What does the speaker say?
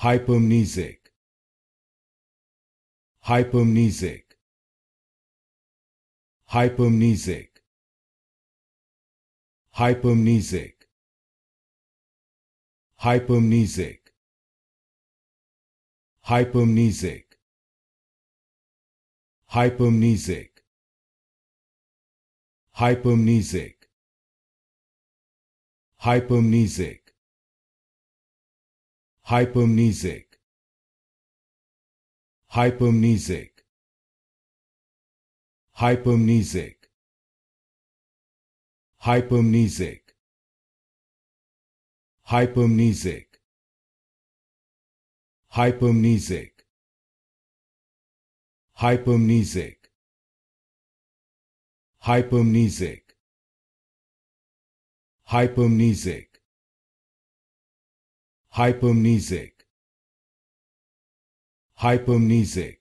hypomnesic hypomnesic hypomnesic hypomnesic hypomnesic hypomnesic hypomnesic hypomnesic hypomnesic hypomnesic hypomnesic hypomnesic hypomnesic hypomnesic hypomnesic hypomnesic hypomnesic hypomnesic hypomnesic hypomnesic